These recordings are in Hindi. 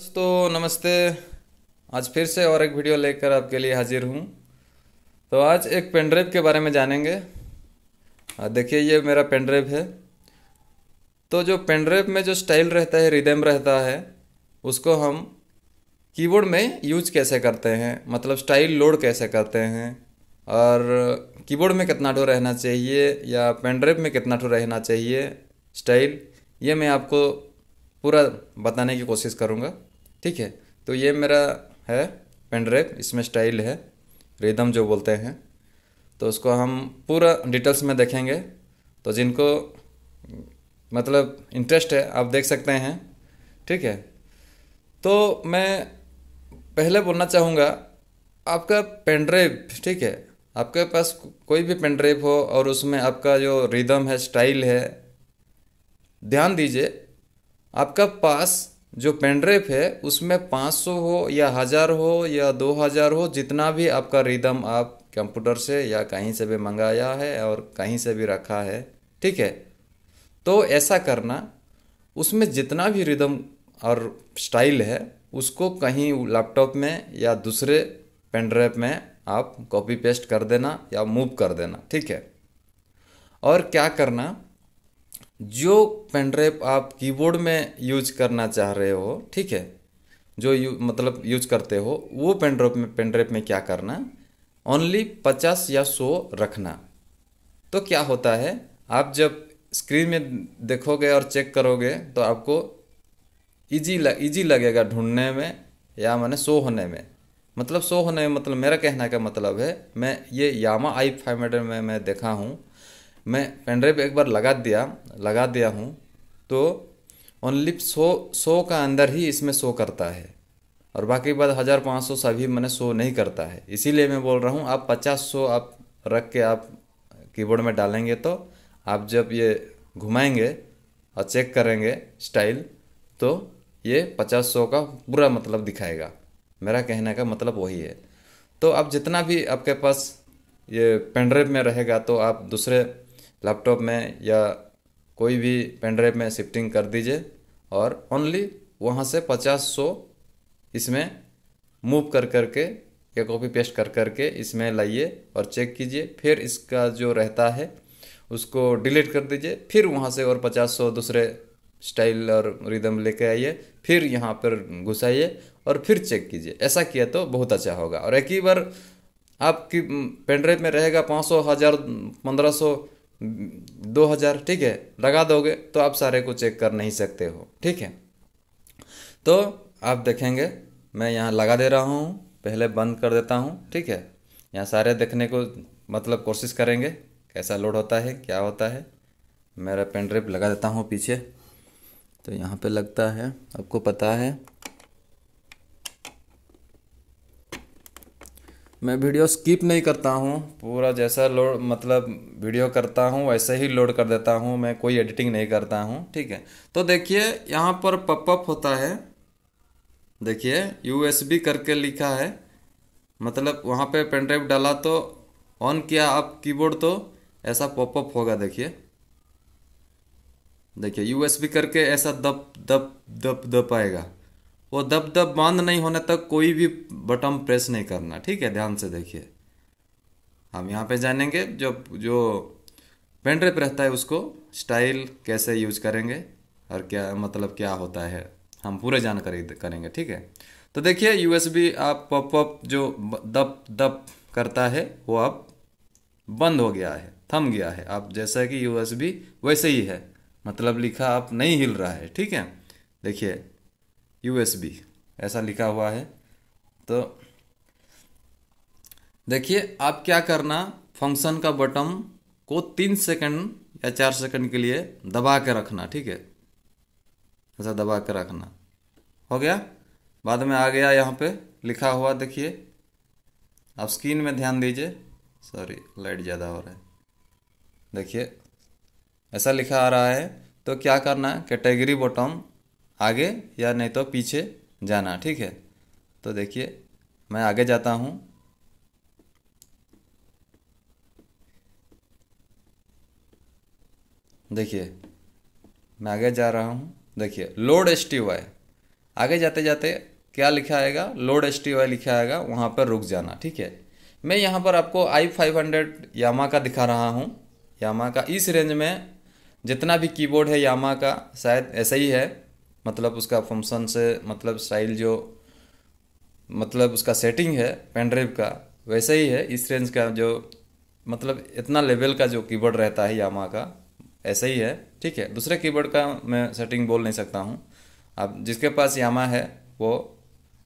दोस्तों नमस्ते आज फिर से और एक वीडियो लेकर आपके लिए हाजिर हूँ तो आज एक पेनड्राइव के बारे में जानेंगे देखिए ये मेरा पेनड्राइव है तो जो पेनड्राइव में जो स्टाइल रहता है रिदम रहता है उसको हम कीबोर्ड में यूज कैसे करते हैं मतलब स्टाइल लोड कैसे करते हैं और कीबोर्ड में कितना ठो रहना चाहिए या पेनड्राइव में कितना टो रहना चाहिए स्टाइल ये मैं आपको पूरा बताने की कोशिश करूँगा ठीक है तो ये मेरा है पेनड्राइव इसमें स्टाइल है रिदम जो बोलते हैं तो उसको हम पूरा डिटेल्स में देखेंगे तो जिनको मतलब इंटरेस्ट है आप देख सकते हैं ठीक है तो मैं पहले बोलना चाहूँगा आपका पेनड्राइव ठीक है आपके पास कोई भी पेनड्राइव हो और उसमें आपका जो रिदम है स्टाइल है ध्यान दीजिए आपका पास जो पेनड्राइव है उसमें 500 हो या हज़ार हो या 2000 हो जितना भी आपका रिदम आप कंप्यूटर से या कहीं से भी मंगाया है और कहीं से भी रखा है ठीक है तो ऐसा करना उसमें जितना भी रिदम और स्टाइल है उसको कहीं लैपटॉप में या दूसरे पेनड्राइव में आप कॉपी पेस्ट कर देना या मूव कर देना ठीक है और क्या करना जो पेनड्राइव आप कीबोर्ड में यूज करना चाह रहे हो ठीक है जो यू मतलब यूज करते हो वो पेनड्राइव में पेनड्राइव में क्या करना ओनली पचास या सौ रखना तो क्या होता है आप जब स्क्रीन में देखोगे और चेक करोगे तो आपको इजी लग, इजी लगेगा ढूंढने में या मैंने सो होने में मतलब सो होने में मतलब मेरा कहने का मतलब है मैं ये यामा आई फाइव में मैं देखा हूँ मैं पेनड्राइव एक बार लगा दिया लगा दिया हूँ तो ओनली सो सौ का अंदर ही इसमें शो करता है और बाकी बात हज़ार पाँच सौ सभी मैंने शो नहीं करता है इसीलिए मैं बोल रहा हूँ आप पचास सौ आप रख के आप कीबोर्ड में डालेंगे तो आप जब ये घुमाएंगे और चेक करेंगे स्टाइल तो ये पचास सौ का पूरा मतलब दिखाएगा मेरा कहने का मतलब वही है तो आप जितना भी आपके पास ये पेनड्राइव में रहेगा तो आप दूसरे लैपटॉप में या कोई भी पेनड्राइव में शिफ्टिंग कर दीजिए और ओनली वहाँ से पचास सौ इसमें मूव कर के या कॉपी पेस्ट कर कर के इसमें लाइए और चेक कीजिए फिर इसका जो रहता है उसको डिलीट कर दीजिए फिर वहाँ से और पचास सौ दूसरे स्टाइल और रिदम लेके आइए फिर यहाँ पर घुसाइए और फिर चेक कीजिए ऐसा किया तो बहुत अच्छा होगा और एक ही बार आपकी पेनड्राइव में रहेगा पाँच सौ हज़ार पंद्रह सौ दो हज़ार ठीक है लगा दोगे तो आप सारे को चेक कर नहीं सकते हो ठीक है तो आप देखेंगे मैं यहाँ लगा दे रहा हूँ पहले बंद कर देता हूँ ठीक है यहाँ सारे देखने को मतलब कोशिश करेंगे कैसा लोड होता है क्या होता है मेरा पेन ड्राइव लगा देता हूँ पीछे तो यहाँ पे लगता है आपको पता है मैं वीडियो स्किप नहीं करता हूँ पूरा जैसा लोड मतलब वीडियो करता हूँ वैसे ही लोड कर देता हूँ मैं कोई एडिटिंग नहीं करता हूँ ठीक है तो देखिए यहाँ पर पपअप होता है देखिए यूएसबी करके लिखा है मतलब वहाँ पे पेन ड्राइव डाला तो ऑन किया आप कीबोर्ड तो ऐसा पॉपअप होगा देखिए देखिए यूएसबी करके ऐसा दब दब दब दब आएगा वो दब दब बंद नहीं होने तक कोई भी बटन प्रेस नहीं करना ठीक है ध्यान से देखिए हम यहाँ पे जानेंगे जो जो पेन रहता है उसको स्टाइल कैसे यूज करेंगे और क्या मतलब क्या होता है हम पूरे जानकारी करेंगे ठीक है तो देखिए यूएसबी आप पप अप जो दप दप करता है वो अब बंद हो गया है थम गया है आप जैसा कि यूएसबी वैसे ही है मतलब लिखा आप नहीं हिल रहा है ठीक है देखिए यूएसबी ऐसा लिखा हुआ है तो देखिए आप क्या करना फंक्शन का बटन को तीन सेकंड या चार सेकंड के लिए दबा के रखना ठीक है ऐसा दबा के रखना हो गया बाद में आ गया यहाँ पे लिखा हुआ देखिए आप स्क्रीन में ध्यान दीजिए सॉरी लाइट ज़्यादा हो रहा है देखिए ऐसा लिखा आ रहा है तो क्या करना है कैटेगरी बटन आगे या नहीं तो पीछे जाना ठीक है तो देखिए मैं आगे जाता हूँ देखिए मैं आगे जा रहा हूँ देखिए लोड एस टी वाई आगे जाते जाते क्या लिखा आएगा लोड एस टी वाई लिखा आएगा वहाँ पर रुक जाना ठीक है मैं यहाँ पर आपको आई फाइव हंड्रेड यामा का दिखा रहा हूँ यामा का इस रेंज में जितना भी कीबोर्ड है यामा का शायद ऐसा ही है मतलब उसका फंक्शन से मतलब स्टाइल जो मतलब उसका सेटिंग है पेनड्राइव का वैसे ही है इस रेंज का जो मतलब इतना लेवल का जो कीबोर्ड रहता है यामा का ऐसे ही है ठीक है दूसरे कीबोर्ड का मैं सेटिंग बोल नहीं सकता हूँ आप जिसके पास यामा है वो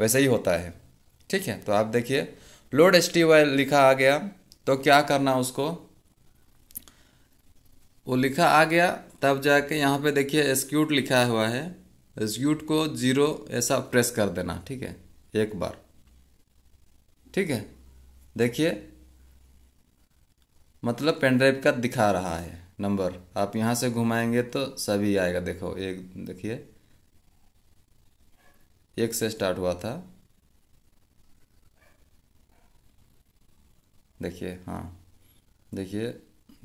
वैसे ही होता है ठीक है तो आप देखिए लोड एस टी वाई लिखा आ गया तो क्या करना उसको वो लिखा आ गया तब जाके यहाँ पे देखिए एस्क्यूट लिखा हुआ है स्यूट को जीरो ऐसा प्रेस कर देना ठीक है एक बार ठीक है देखिए मतलब पेनड्राइव का दिखा रहा है नंबर आप यहाँ से घुमाएंगे तो सभी आएगा देखो एक देखिए एक से स्टार्ट हुआ था देखिए हाँ देखिए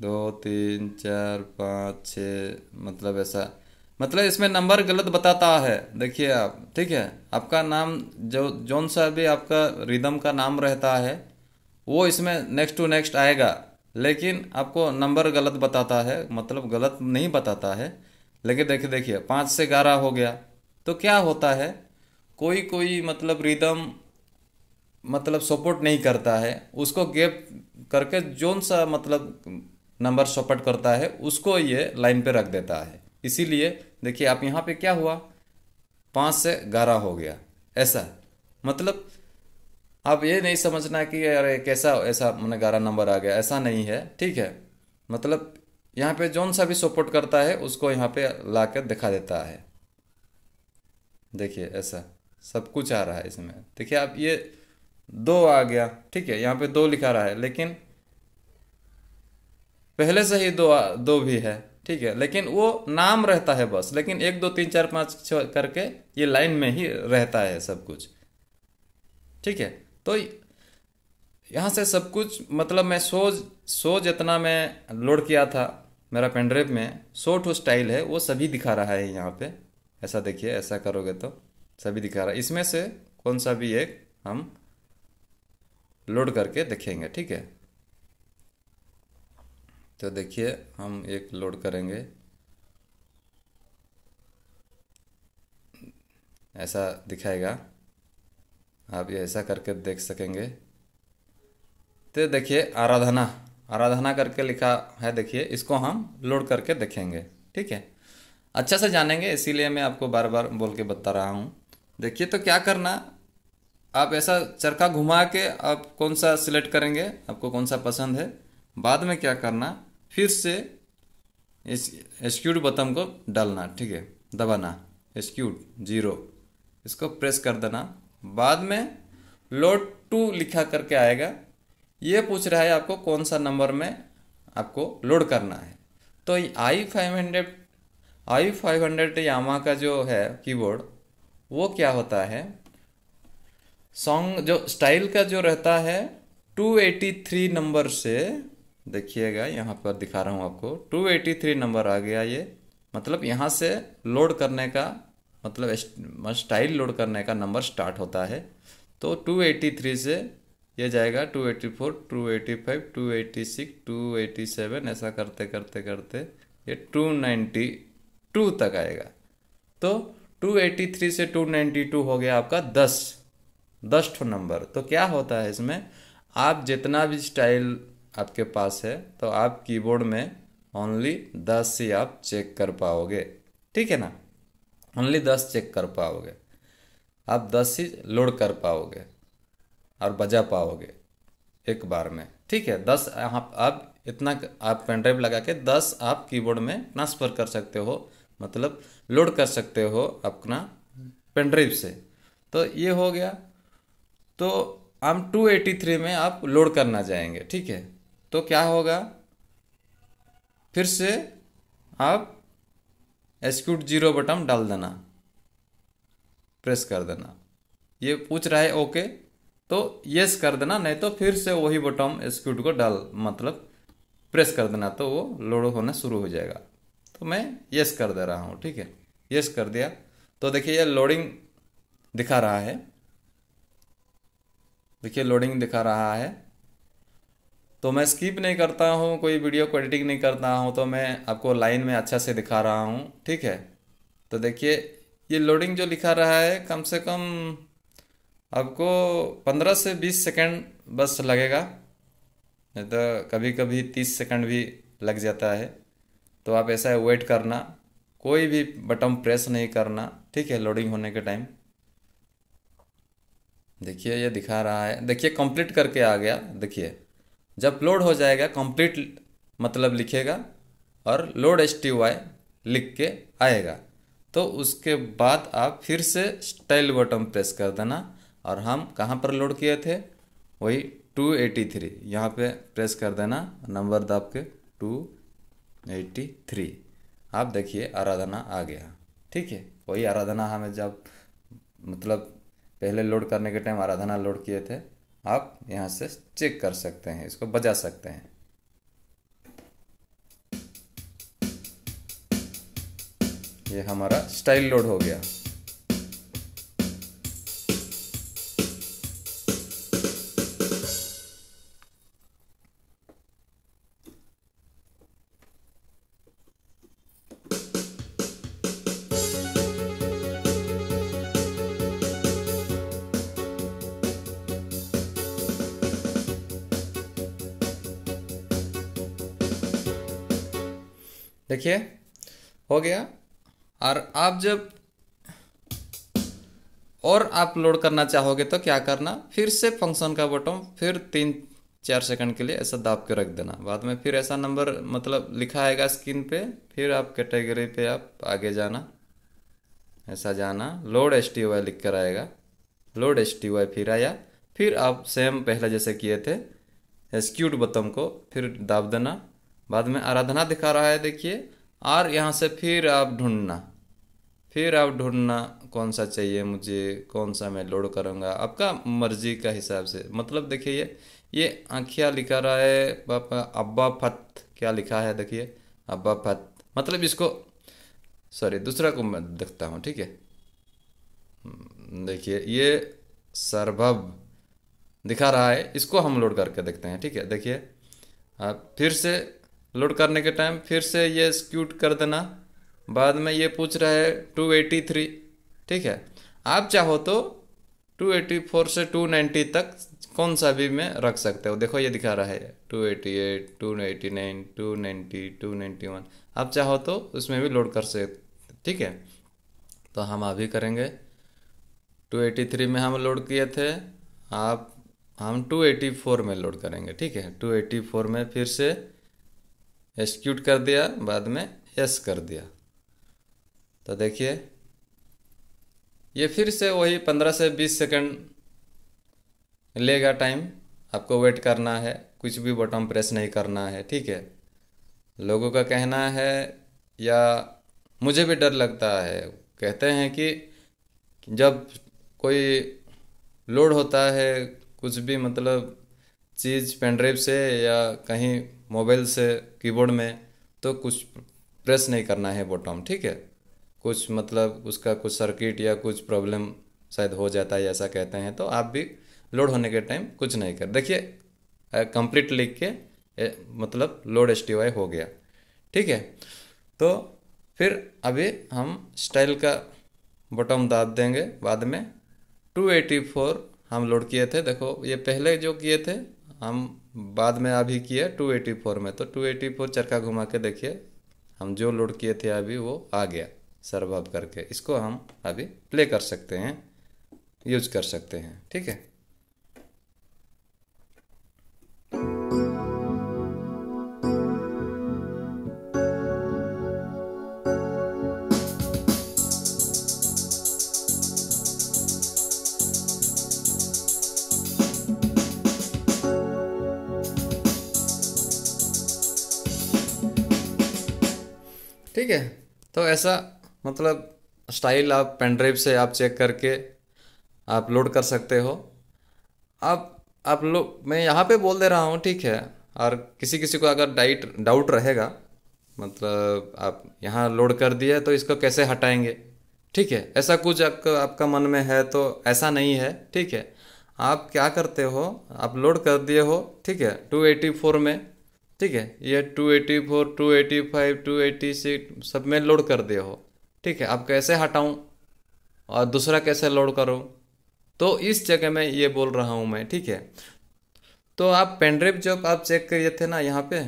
दो तीन चार पाँच छ मतलब ऐसा मतलब इसमें नंबर गलत बताता है देखिए आप ठीक है आपका नाम जो जौन सा भी आपका रिदम का नाम रहता है वो इसमें नेक्स्ट टू नेक्स्ट आएगा लेकिन आपको नंबर गलत बताता है मतलब गलत नहीं बताता है लेकिन देखिए देखिए पाँच से ग्यारह हो गया तो क्या होता है कोई कोई मतलब रिदम मतलब सपोर्ट नहीं करता है उसको गैप करके जोन सा मतलब नंबर सपोर्ट करता है उसको ये लाइन पे रख देता है इसीलिए देखिए आप यहाँ पे क्या हुआ पाँच से ग्यारह हो गया ऐसा मतलब आप ये नहीं समझना कि अरे कैसा ऐसा मैंने ग्यारह नंबर आ गया ऐसा नहीं है ठीक है मतलब यहाँ पे जौन सा भी सपोर्ट करता है उसको यहाँ पे ला कर दिखा देता है देखिए ऐसा सब कुछ आ रहा है इसमें देखिए आप ये दो आ गया ठीक है यहाँ पे दो लिखा रहा है लेकिन पहले से ही दो आ, दो भी है ठीक है लेकिन वो नाम रहता है बस लेकिन एक दो तीन चार पाँच छ करके ये लाइन में ही रहता है सब कुछ ठीक है तो यहाँ से सब कुछ मतलब मैं सो सो जितना मैं लोड किया था मेरा पेनड्राइव में सो टू स्टाइल है वो सभी दिखा रहा है यहाँ पे ऐसा देखिए ऐसा करोगे तो सभी दिखा रहा है इसमें से कौन सा भी एक हम लोड करके देखेंगे ठीक है तो देखिए हम एक लोड करेंगे ऐसा दिखाएगा आप ये ऐसा करके देख सकेंगे तो देखिए आराधना आराधना करके लिखा है देखिए इसको हम लोड करके देखेंगे ठीक है अच्छा से जानेंगे इसीलिए मैं आपको बार बार बोल के बता रहा हूँ देखिए तो क्या करना आप ऐसा चरखा घुमा के आप कौन सा सिलेक्ट करेंगे आपको कौन सा पसंद है बाद में क्या करना फिर से एसक्यूड बटन को डालना ठीक है दबाना एसक्यूड जीरो इसको प्रेस कर देना बाद में लोड टू लिखा करके आएगा ये पूछ रहा है आपको कौन सा नंबर में आपको लोड करना है तो I five hundred I five hundred Yamaha का जो है कीबोर्ड वो क्या होता है सॉन्ग जो स्टाइल का जो रहता है 283 नंबर से देखिएगा यहाँ पर दिखा रहा हूँ आपको 283 नंबर आ गया ये मतलब यहाँ से लोड करने का मतलब स्टाइल मतलब लोड करने का नंबर स्टार्ट होता है तो 283 से ये जाएगा 284, 285, 286, 287 ऐसा करते करते करते ये 292 तक आएगा तो 283 से 292 हो गया आपका 10 दस ठो नंबर तो क्या होता है इसमें आप जितना भी स्टाइल आपके पास है तो आप कीबोर्ड में ओनली दस ही आप चेक कर पाओगे ठीक है ना ओनली दस चेक कर पाओगे आप दस ही लोड कर पाओगे और बजा पाओगे एक बार में ठीक है दस आप, आप इतना आप पेनड्राइव लगा के दस आप कीबोर्ड में ट्रांसफ़र कर सकते हो मतलब लोड कर सकते हो अपना पेनड्राइव से तो ये हो गया तो हम 283 में आप लोड करना जाएंगे ठीक है तो क्या होगा फिर से आप एस्क्यूट जीरो बटन डाल देना प्रेस कर देना ये पूछ रहा है ओके तो यस कर देना नहीं तो फिर से वही बटन एस्क्यूट को डाल मतलब प्रेस कर देना तो वो लोड होना शुरू हो जाएगा तो मैं यस कर दे रहा हूँ ठीक है यस कर दिया तो देखिए ये लोडिंग दिखा रहा है देखिए लोडिंग दिखा रहा है तो मैं स्किप नहीं करता हूँ कोई वीडियो को एडिटिंग नहीं करता हूँ तो मैं आपको लाइन में अच्छा से दिखा रहा हूँ ठीक है तो देखिए ये लोडिंग जो लिखा रहा है कम से कम आपको 15 से 20 सेकंड बस लगेगा नहीं तो कभी कभी 30 सेकंड भी लग जाता है तो आप ऐसा वेट करना कोई भी बटन प्रेस नहीं करना ठीक है लोडिंग होने के टाइम देखिए ये दिखा रहा है देखिए कंप्लीट करके आ गया देखिए जब लोड हो जाएगा कंप्लीट मतलब लिखेगा और लोड एस टी वाई लिख के आएगा तो उसके बाद आप फिर से स्टाइल बटन प्रेस कर देना और हम कहाँ पर लोड किए थे वही 283 एटी थ्री यहाँ पर प्रेस कर देना नंबर दब के 283 आप देखिए आराधना आ गया ठीक है वही आराधना हमें जब मतलब पहले लोड करने के टाइम आराधना लोड किए थे आप यहां से चेक कर सकते हैं इसको बजा सकते हैं ये हमारा स्टाइल लोड हो गया देखिए हो गया और आप जब और आप लोड करना चाहोगे तो क्या करना फिर से फंक्शन का बटन फिर तीन चार सेकंड के लिए ऐसा दाब के रख देना बाद में फिर ऐसा नंबर मतलब लिखा आएगा स्क्रीन पे फिर आप कैटेगरी पे आप आगे जाना ऐसा जाना लोड एस टी वाई लिख कर आएगा लोड एस टी वाई फिर आया फिर आप सेम पहले जैसे किए थे एसक्यूट बटन को फिर दाब देना बाद में आराधना दिखा रहा है देखिए और यहाँ से फिर आप ढूंढना फिर आप ढूंढना कौन सा चाहिए मुझे कौन सा मैं लोड करूँगा आपका मर्जी का हिसाब से मतलब देखिए ये ये आँखिया लिखा रहा है पापा अब्बा फत क्या लिखा है देखिए अब्बा फत मतलब इसको सॉरी दूसरा को मैं देखता हूँ ठीक है हम्म, देखिए ये सरभव दिखा रहा है इसको हम लोड करके देखते हैं ठीक है देखिए फिर से लोड करने के टाइम फिर से ये स्क्यूट कर देना बाद में ये पूछ रहा है 283 ठीक है आप चाहो तो 284 से 290 तक कौन सा भी में रख सकते हो देखो ये दिखा रहा है 288, 289, 290, 291 आप चाहो तो उसमें भी लोड कर सकते ठीक है तो हम अभी करेंगे 283 में हम लोड किए थे आप हम 284 में लोड करेंगे ठीक है 284 में फिर से एक्सक्यूट कर दिया बाद में यस कर दिया तो देखिए ये फिर से वही पंद्रह से बीस सेकंड लेगा टाइम आपको वेट करना है कुछ भी बटन प्रेस नहीं करना है ठीक है लोगों का कहना है या मुझे भी डर लगता है कहते हैं कि जब कोई लोड होता है कुछ भी मतलब चीज़ पेनड्राइव से या कहीं मोबाइल से कीबोर्ड में तो कुछ प्रेस नहीं करना है बॉटम ठीक है कुछ मतलब उसका कुछ सर्किट या कुछ प्रॉब्लम शायद हो जाता है ऐसा कहते हैं तो आप भी लोड होने के टाइम कुछ नहीं कर देखिए कंप्लीट लिख के ए, मतलब लोड एस हो गया ठीक है तो फिर अभी हम स्टाइल का बटन दाब देंगे बाद में 284 हम लोड किए थे देखो ये पहले जो किए थे हम बाद में अभी किए 284 में तो 284 चरखा घुमा के देखिए हम जो लोड किए थे अभी वो आ गया सर्व करके इसको हम अभी प्ले कर सकते हैं यूज कर सकते हैं ठीक है है तो ऐसा मतलब स्टाइल आप पेन ड्राइव से आप चेक करके आप लोड कर सकते हो आप आप लोग मैं यहाँ पे बोल दे रहा हूँ ठीक है और किसी किसी को अगर डाइट डाउट रहेगा मतलब आप यहाँ लोड कर दिया तो इसको कैसे हटाएंगे ठीक है ऐसा कुछ आपका आपका मन में है तो ऐसा नहीं है ठीक है आप क्या करते हो आप लोड कर दिए हो ठीक है 284 में ठीक है ये 284, 285, 286 सब में लोड कर दिया हो ठीक है अब कैसे हटाऊं और दूसरा कैसे लोड करूं तो इस जगह में ये बोल रहा हूं मैं ठीक है तो आप पेनड्राइव जब आप चेक करिए थे ना यहाँ पे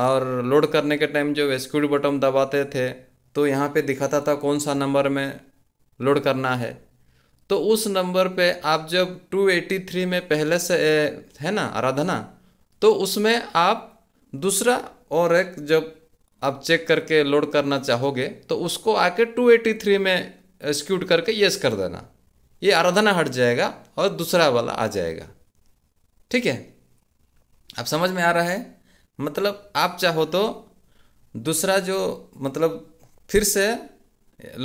और लोड करने के टाइम जब एसक्यूड बटन दबाते थे तो यहाँ पे दिखाता था कौन सा नंबर में लोड करना है तो उस नंबर पे आप जब 283 में पहले से है ना आराधना तो उसमें आप दूसरा और एक जब आप चेक करके लोड करना चाहोगे तो उसको आके 283 में एक्सक्यूट करके यस कर देना ये आराधना हट जाएगा और दूसरा वाला आ जाएगा ठीक है आप समझ में आ रहा है मतलब आप चाहो तो दूसरा जो मतलब फिर से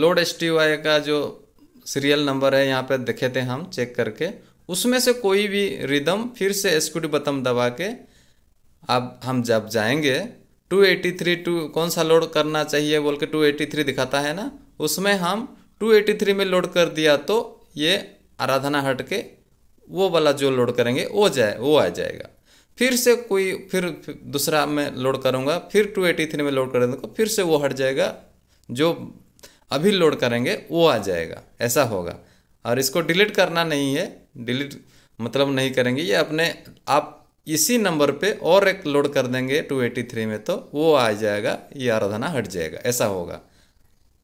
लोड एस टी वाई का जो सीरियल नंबर है यहाँ पे देखे थे हम चेक करके उसमें से कोई भी रिदम फिर से एस्क्यूट बटन दबा के अब हम जब जाएंगे 283 टू कौन सा लोड करना चाहिए बोल के 283 दिखाता है ना उसमें हम 283 में लोड कर दिया तो ये आराधना हट के वो वाला जो लोड करेंगे वो जाए वो आ जाएगा फिर से कोई फिर दूसरा मैं लोड करूँगा फिर 283 में लोड कर देंगे फिर से वो हट जाएगा जो अभी लोड करेंगे वो आ जाएगा ऐसा होगा और इसको डिलीट करना नहीं है डिलीट मतलब नहीं करेंगे ये अपने आप इसी नंबर पे और एक लोड कर देंगे 283 में तो वो आ जाएगा ये आराधना हट जाएगा ऐसा होगा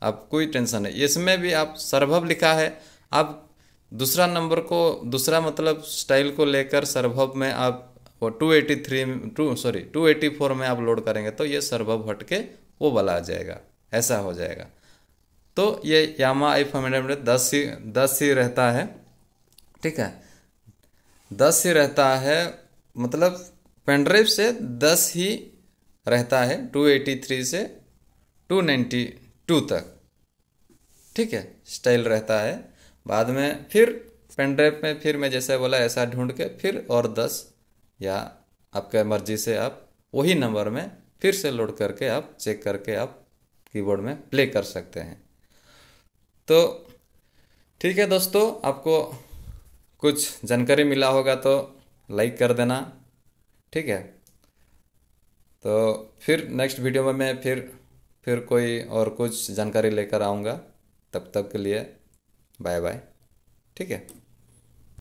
आप कोई टेंशन नहीं इसमें भी आप सर्भव लिखा है आप दूसरा नंबर को दूसरा मतलब स्टाइल को लेकर सर्भव में आप वो 283 टू सॉरी 284 में आप लोड करेंगे तो ये सर्भव हट के वो वाला आ जाएगा ऐसा हो जाएगा तो ये यामा आई हंड्रेड दस ही दस ही रहता है ठीक है दस ही रहता है मतलब पेनड्राइव से दस ही रहता है टू एटी थ्री से टू नाइन्टी टू तक ठीक है स्टाइल रहता है बाद में फिर पेनड्राइव में फिर मैं जैसे बोला ऐसा ढूंढ के फिर और दस या आपके मर्जी से आप वही नंबर में फिर से लोड करके आप चेक करके आप कीबोर्ड में प्ले कर सकते हैं तो ठीक है दोस्तों आपको कुछ जानकारी मिला होगा तो लाइक कर देना ठीक है तो फिर नेक्स्ट वीडियो में मैं फिर फिर कोई और कुछ जानकारी लेकर आऊँगा तब तक के लिए बाय बाय ठीक है